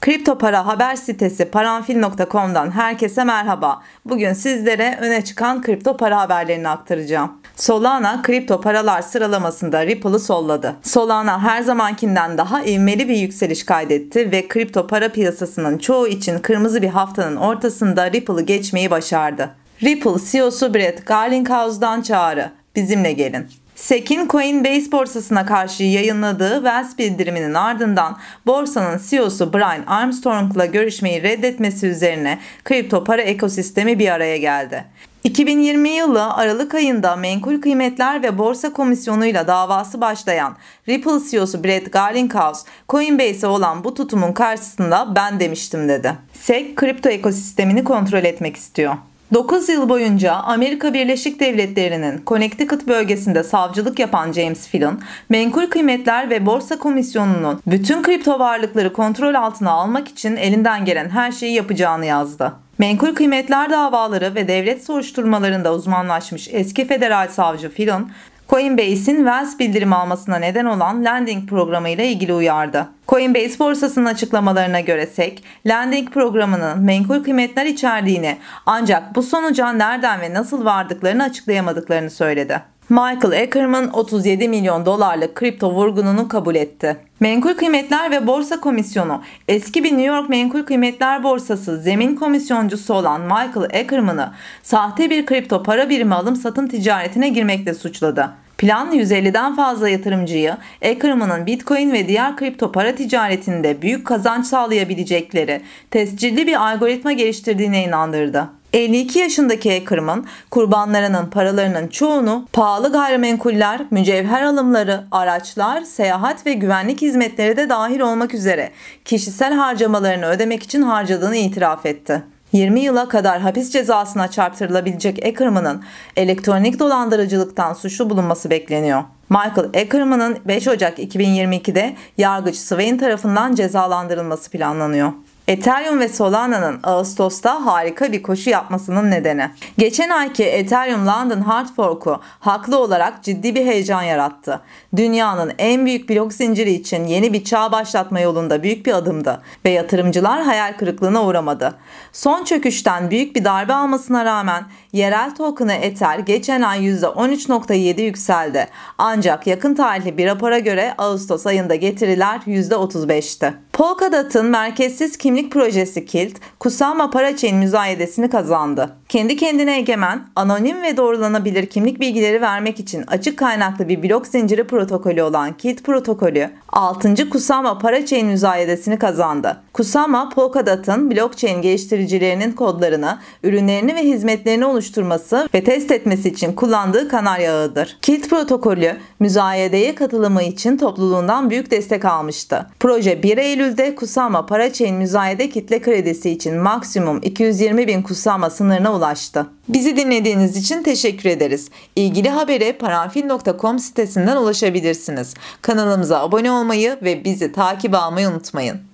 Kripto para haber sitesi paranfil.com'dan herkese merhaba. Bugün sizlere öne çıkan kripto para haberlerini aktaracağım. Solana kripto paralar sıralamasında Ripple'ı solladı. Solana her zamankinden daha ivmeli bir yükseliş kaydetti ve kripto para piyasasının çoğu için kırmızı bir haftanın ortasında Ripple'ı geçmeyi başardı. Ripple CEO'su Brett Garlinghouse'dan çağrı. Bizimle gelin. SEC'in Coinbase borsasına karşı yayınladığı Wells bildiriminin ardından borsanın CEO'su Brian Armstrong'la görüşmeyi reddetmesi üzerine kripto para ekosistemi bir araya geldi. 2020 yılı Aralık ayında menkul kıymetler ve borsa komisyonuyla davası başlayan Ripple CEO'su Brett Garlinghouse, Coinbase'e olan bu tutumun karşısında ben demiştim dedi. SEC kripto ekosistemini kontrol etmek istiyor. 9 yıl boyunca Amerika Birleşik Devletleri'nin Connecticut bölgesinde savcılık yapan James Fillon, Menkul Kıymetler ve Borsa Komisyonu'nun bütün kripto varlıkları kontrol altına almak için elinden gelen her şeyi yapacağını yazdı. Menkul kıymetler davaları ve devlet soruşturmalarında uzmanlaşmış eski federal savcı Fillon, Coinbase'in Wells bildirim almasına neden olan lending programı ile ilgili uyardı. Coinbase borsasının açıklamalarına göre SEC, lending programının menkul kıymetler içerdiğini ancak bu sonuca nereden ve nasıl vardıklarını açıklayamadıklarını söyledi. Michael Ackerman 37 milyon dolarlık kripto vurgununu kabul etti. Menkul Kıymetler ve Borsa Komisyonu eski bir New York Menkul Kıymetler Borsası zemin komisyoncusu olan Michael Ackerman'ı sahte bir kripto para birimi alım satım ticaretine girmekle suçladı. Plan 150'den fazla yatırımcıyı Ekrem'ın Bitcoin ve diğer kripto para ticaretinde büyük kazanç sağlayabilecekleri tescilli bir algoritma geliştirdiğine inandırdı. 52 yaşındaki Ackerman, kurbanlarının paralarının çoğunu pahalı gayrimenkuller, mücevher alımları, araçlar, seyahat ve güvenlik hizmetleri de dahil olmak üzere kişisel harcamalarını ödemek için harcadığını itiraf etti. 20 yıla kadar hapis cezasına çarptırılabilecek Ackerman'ın elektronik dolandırıcılıktan suçlu bulunması bekleniyor. Michael Ackerman'ın 5 Ocak 2022'de yargıç Swain tarafından cezalandırılması planlanıyor. Ethereum ve Solana'nın Ağustos'ta harika bir koşu yapmasının nedeni. Geçen ayki Ethereum London Hard Fork'u haklı olarak ciddi bir heyecan yarattı. Dünyanın en büyük blok zinciri için yeni bir çağ başlatma yolunda büyük bir adımdı ve yatırımcılar hayal kırıklığına uğramadı. Son çöküşten büyük bir darbe almasına rağmen yerel token'ı Ether geçen ay %13.7 yükseldi. Ancak yakın tarihli bir rapora göre Ağustos ayında getiriler %35'ti. Polkadot'un merkezsiz kimlik projesi Kilt, Kusama Paraçay'ın müzayedesini kazandı. Kendi kendine egemen, anonim ve doğrulanabilir kimlik bilgileri vermek için açık kaynaklı bir blok zinciri protokolü olan Kilt protokolü, 6. Kusama Paraçay'ın müzayedesini kazandı. Kusama, Polkadot'un blockchain geliştiricilerinin kodlarını, ürünlerini ve hizmetlerini oluşturması ve test etmesi için kullandığı kanarya ağıdır. Kilt protokolü, müzayedeye katılımı için topluluğundan büyük destek almıştı. Proje 1 Eylül Eylül'de Kusama Paraçay'ın müzayede kitle kredisi için maksimum 220 bin kusama sınırına ulaştı. Bizi dinlediğiniz için teşekkür ederiz. İlgili habere paranfil.com sitesinden ulaşabilirsiniz. Kanalımıza abone olmayı ve bizi takip almayı unutmayın.